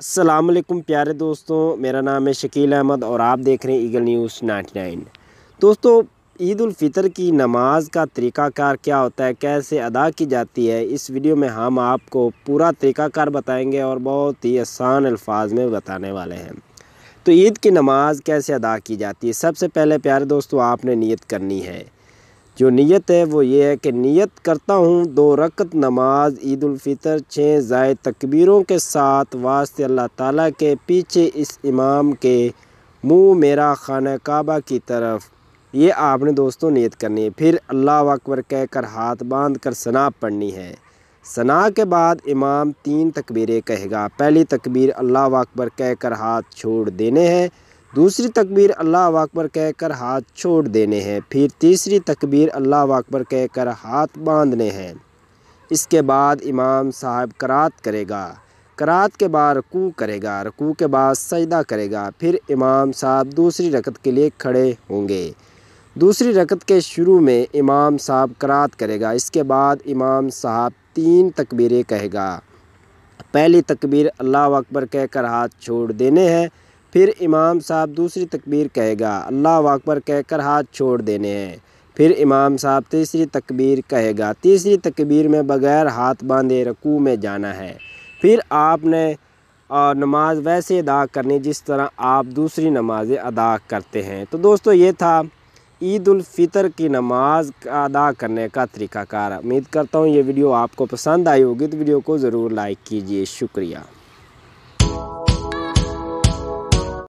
असलम प्यारे दोस्तों मेरा नाम है शकील अहमद और आप देख रहे हैं ईगल न्यूज़ नाइन्टी नाइन दोस्तों ईदालफ़ितर की नमाज का तरीक़ाकार क्या होता है कैसे अदा की जाती है इस वीडियो में हम आपको पूरा तरीक़ाकार बताएंगे और बहुत ही आसान अल्फाज में बताने वाले हैं तो ईद की नमाज़ कैसे अदा की जाती है सबसे पहले प्यारे दोस्तों आपने नीयत करनी है जो नीयत है वो ये है कि नीयत करता हूँ दो रकत नमाज ईदालफ़ितर छः जाए तकबीरों के साथ वास्ते अल्लाह ताला के पीछे इस इमाम के मुंह मेरा खाना काबा की तरफ ये आपने दोस्तों नीयत करनी है फिर अल्लाह अकबर कहकर हाथ बांध कर सना पढ़नी है सना के बाद इमाम तीन तकबीरें कहेगा पहली तकबीर अल्लाह अकबर कहकर हाथ छोड़ देने हैं दूसरी तकबीर अल्लाह अकबर कहकर हाथ छोड़ देने हैं फिर तीसरी तकबीर अल्लाह अकबर कहकर हाथ बांधने हैं इसके बाद इमाम साहब करात करेगा करात के बाद रकू करेगा रकू के बाद सजदा करेगा फिर इमाम साहब दूसरी रकत के लिए खड़े होंगे दूसरी रकत के शुरू में इमाम साहब करात करेगा इसके बाद इमाम साहब तीन तकबीरें कहेगा पहली तकबीर अल्लाह अकबर कहकर हाथ छोड़ देने हैं फिर इमाम साहब दूसरी तकबीर कहेगा अल्लाह अकबर कहकर हाथ छोड़ देने हैं फिर इमाम साहब तीसरी तकबीर कहेगा तीसरी तकबीर में बग़ैर हाथ बांधे रकू में जाना है फिर आपने और नमाज वैसे अदा करनी जिस तरह आप दूसरी नमाज़ें अदा करते हैं तो दोस्तों ये था ईदालफ़ितर की नमाज अदा करने का तरीक़ाकार उम्मीद करता हूँ ये वीडियो आपको पसंद आई होगी तो वीडियो को ज़रूर लाइक कीजिए शुक्रिया